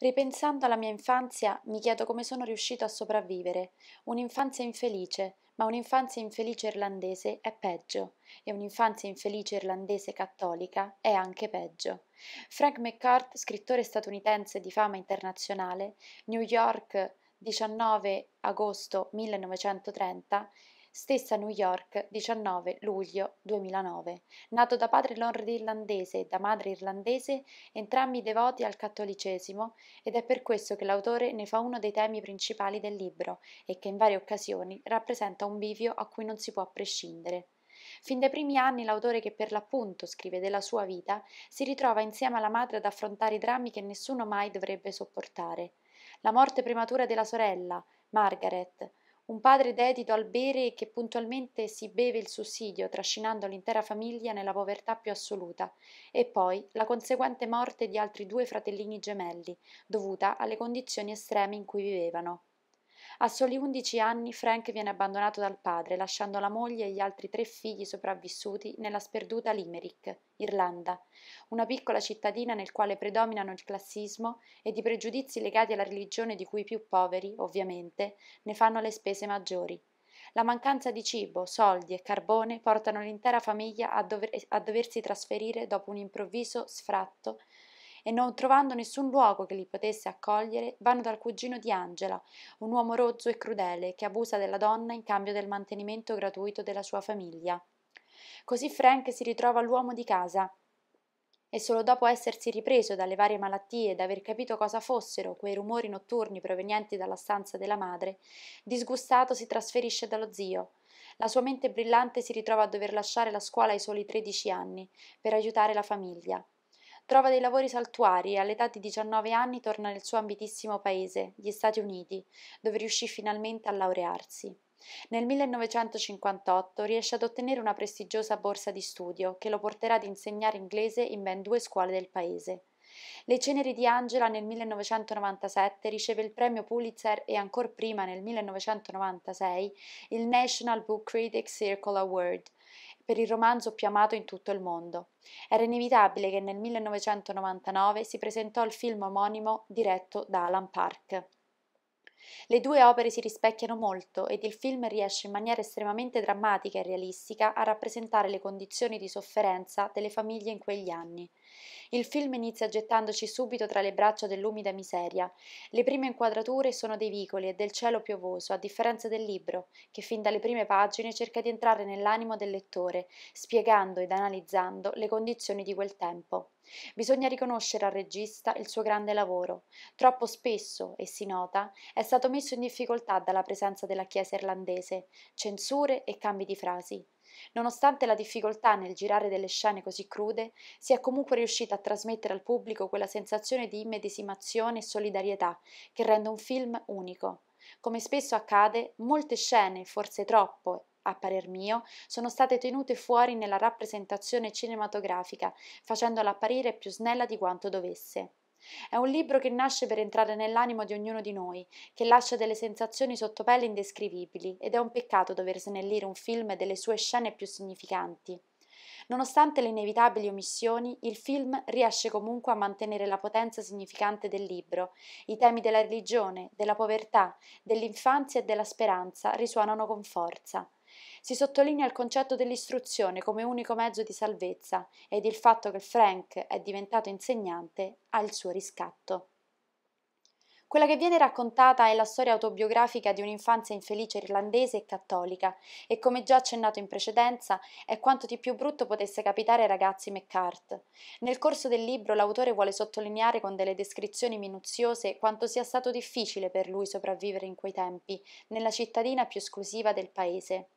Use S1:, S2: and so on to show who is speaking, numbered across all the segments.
S1: Ripensando alla mia infanzia, mi chiedo come sono riuscito a sopravvivere. Un'infanzia infelice, ma un'infanzia infelice irlandese è peggio e un'infanzia infelice irlandese cattolica è anche peggio. Frank McCart, scrittore statunitense di fama internazionale, New York 19 agosto 1930, stessa New York, 19 luglio 2009. Nato da padre nordirlandese e da madre irlandese, entrambi devoti al cattolicesimo, ed è per questo che l'autore ne fa uno dei temi principali del libro e che in varie occasioni rappresenta un bivio a cui non si può prescindere. Fin dai primi anni l'autore che per l'appunto scrive della sua vita si ritrova insieme alla madre ad affrontare i drammi che nessuno mai dovrebbe sopportare. La morte prematura della sorella, Margaret, un padre dedito al bere e che puntualmente si beve il sussidio, trascinando l'intera famiglia nella povertà più assoluta, e poi la conseguente morte di altri due fratellini gemelli, dovuta alle condizioni estreme in cui vivevano. A soli 11 anni Frank viene abbandonato dal padre, lasciando la moglie e gli altri tre figli sopravvissuti nella sperduta Limerick, Irlanda, una piccola cittadina nel quale predominano il classismo ed i pregiudizi legati alla religione di cui i più poveri, ovviamente, ne fanno le spese maggiori. La mancanza di cibo, soldi e carbone portano l'intera famiglia a, dover, a doversi trasferire dopo un improvviso sfratto e non trovando nessun luogo che li potesse accogliere, vanno dal cugino di Angela, un uomo rozzo e crudele che abusa della donna in cambio del mantenimento gratuito della sua famiglia. Così Frank si ritrova l'uomo di casa, e solo dopo essersi ripreso dalle varie malattie ed aver capito cosa fossero quei rumori notturni provenienti dalla stanza della madre, disgustato si trasferisce dallo zio. La sua mente brillante si ritrova a dover lasciare la scuola ai soli 13 anni per aiutare la famiglia. Trova dei lavori saltuari e all'età di 19 anni torna nel suo ambitissimo paese, gli Stati Uniti, dove riuscì finalmente a laurearsi. Nel 1958 riesce ad ottenere una prestigiosa borsa di studio che lo porterà ad insegnare inglese in ben due scuole del paese. Le ceneri di Angela nel 1997 riceve il premio Pulitzer e ancora prima nel 1996 il National Book Critics Circle Award per il romanzo più amato in tutto il mondo. Era inevitabile che nel 1999 si presentò il film omonimo diretto da Alan Park. Le due opere si rispecchiano molto ed il film riesce in maniera estremamente drammatica e realistica a rappresentare le condizioni di sofferenza delle famiglie in quegli anni. Il film inizia gettandoci subito tra le braccia dell'umida miseria. Le prime inquadrature sono dei vicoli e del cielo piovoso, a differenza del libro, che fin dalle prime pagine cerca di entrare nell'animo del lettore, spiegando ed analizzando le condizioni di quel tempo. Bisogna riconoscere al regista il suo grande lavoro. Troppo spesso, e si nota, è stato messo in difficoltà dalla presenza della Chiesa irlandese, censure e cambi di frasi. Nonostante la difficoltà nel girare delle scene così crude, si è comunque riuscita a trasmettere al pubblico quella sensazione di immedesimazione e solidarietà che rende un film unico. Come spesso accade, molte scene, forse troppo a parer mio, sono state tenute fuori nella rappresentazione cinematografica, facendola apparire più snella di quanto dovesse. È un libro che nasce per entrare nell'animo di ognuno di noi, che lascia delle sensazioni sottopelle indescrivibili ed è un peccato dover snellire un film delle sue scene più significanti. Nonostante le inevitabili omissioni, il film riesce comunque a mantenere la potenza significante del libro. I temi della religione, della povertà, dell'infanzia e della speranza risuonano con forza. Si sottolinea il concetto dell'istruzione come unico mezzo di salvezza ed il fatto che Frank è diventato insegnante ha il suo riscatto. Quella che viene raccontata è la storia autobiografica di un'infanzia infelice irlandese e cattolica e come già accennato in precedenza è quanto di più brutto potesse capitare ai ragazzi McCart. Nel corso del libro l'autore vuole sottolineare con delle descrizioni minuziose quanto sia stato difficile per lui sopravvivere in quei tempi, nella cittadina più esclusiva del paese.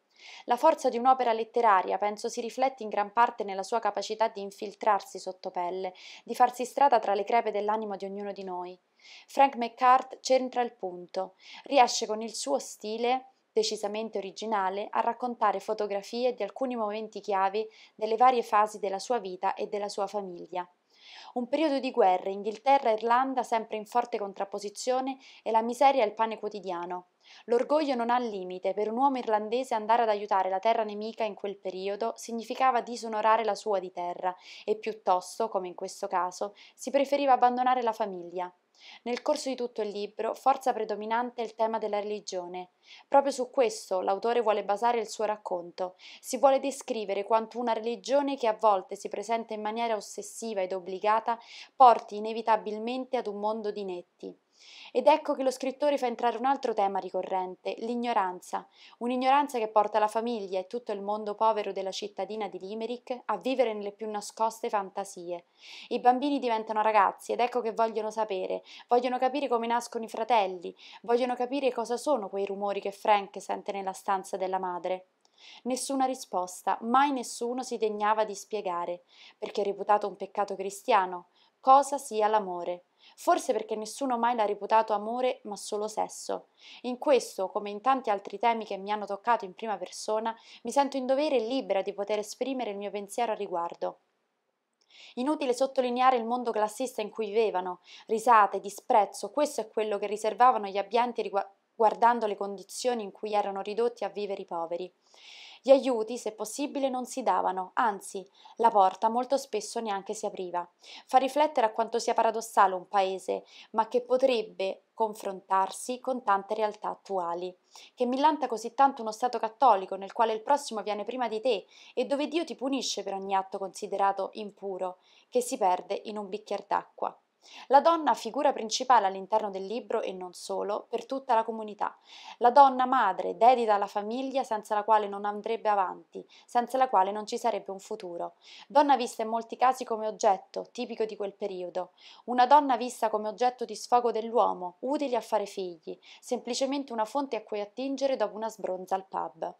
S1: La forza di un'opera letteraria penso si riflette in gran parte nella sua capacità di infiltrarsi sotto pelle, di farsi strada tra le crepe dell'animo di ognuno di noi. Frank McCart centra il punto, riesce con il suo stile decisamente originale a raccontare fotografie di alcuni momenti chiavi delle varie fasi della sua vita e della sua famiglia. Un periodo di guerre, Inghilterra e Irlanda sempre in forte contrapposizione e la miseria è il pane quotidiano. L'orgoglio non ha limite, per un uomo irlandese andare ad aiutare la terra nemica in quel periodo significava disonorare la sua di terra e piuttosto, come in questo caso, si preferiva abbandonare la famiglia. Nel corso di tutto il libro forza predominante è il tema della religione. Proprio su questo l'autore vuole basare il suo racconto. Si vuole descrivere quanto una religione che a volte si presenta in maniera ossessiva ed obbligata porti inevitabilmente ad un mondo di netti. Ed ecco che lo scrittore fa entrare un altro tema ricorrente, l'ignoranza, un'ignoranza che porta la famiglia e tutto il mondo povero della cittadina di Limerick a vivere nelle più nascoste fantasie. I bambini diventano ragazzi ed ecco che vogliono sapere, vogliono capire come nascono i fratelli, vogliono capire cosa sono quei rumori che Frank sente nella stanza della madre. Nessuna risposta, mai nessuno si degnava di spiegare, perché è reputato un peccato cristiano, cosa sia l'amore forse perché nessuno mai l'ha reputato amore ma solo sesso. In questo, come in tanti altri temi che mi hanno toccato in prima persona, mi sento in dovere e libera di poter esprimere il mio pensiero al riguardo. Inutile sottolineare il mondo classista in cui vivevano, risate, disprezzo, questo è quello che riservavano gli abbienti riguardo guardando le condizioni in cui erano ridotti a vivere i poveri. Gli aiuti, se possibile, non si davano, anzi, la porta molto spesso neanche si apriva. Fa riflettere a quanto sia paradossale un paese, ma che potrebbe confrontarsi con tante realtà attuali, che millanta così tanto uno Stato cattolico nel quale il prossimo viene prima di te e dove Dio ti punisce per ogni atto considerato impuro, che si perde in un bicchiere d'acqua. La donna figura principale all'interno del libro e non solo, per tutta la comunità. La donna madre, dedita alla famiglia senza la quale non andrebbe avanti, senza la quale non ci sarebbe un futuro. Donna vista in molti casi come oggetto, tipico di quel periodo. Una donna vista come oggetto di sfogo dell'uomo, utili a fare figli, semplicemente una fonte a cui attingere dopo una sbronza al pub.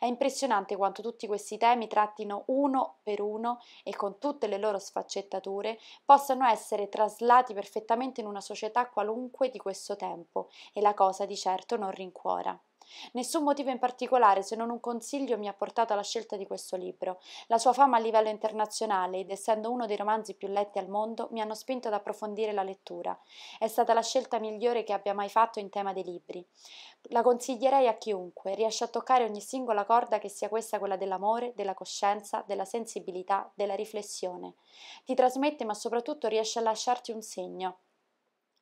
S1: È impressionante quanto tutti questi temi trattino uno per uno e con tutte le loro sfaccettature possano essere traslati incarlati perfettamente in una società qualunque di questo tempo, e la cosa di certo non rincuora. Nessun motivo in particolare se non un consiglio mi ha portato alla scelta di questo libro. La sua fama a livello internazionale ed essendo uno dei romanzi più letti al mondo mi hanno spinto ad approfondire la lettura. È stata la scelta migliore che abbia mai fatto in tema dei libri. La consiglierei a chiunque, riesce a toccare ogni singola corda che sia questa quella dell'amore, della coscienza, della sensibilità, della riflessione. Ti trasmette ma soprattutto riesce a lasciarti un segno.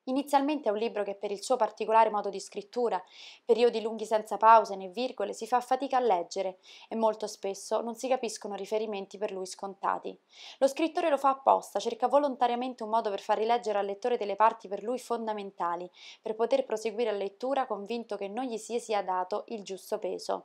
S1: Inizialmente è un libro che per il suo particolare modo di scrittura, periodi lunghi senza pause né virgole, si fa fatica a leggere e molto spesso non si capiscono riferimenti per lui scontati. Lo scrittore lo fa apposta, cerca volontariamente un modo per far rileggere al lettore delle parti per lui fondamentali, per poter proseguire la lettura convinto che non gli si sia dato il giusto peso.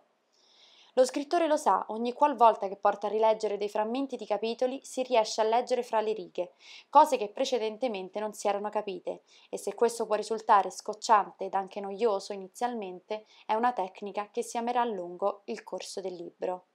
S1: Lo scrittore lo sa, ogni qual volta che porta a rileggere dei frammenti di capitoli si riesce a leggere fra le righe, cose che precedentemente non si erano capite, e se questo può risultare scocciante ed anche noioso inizialmente, è una tecnica che si amerà a lungo il corso del libro.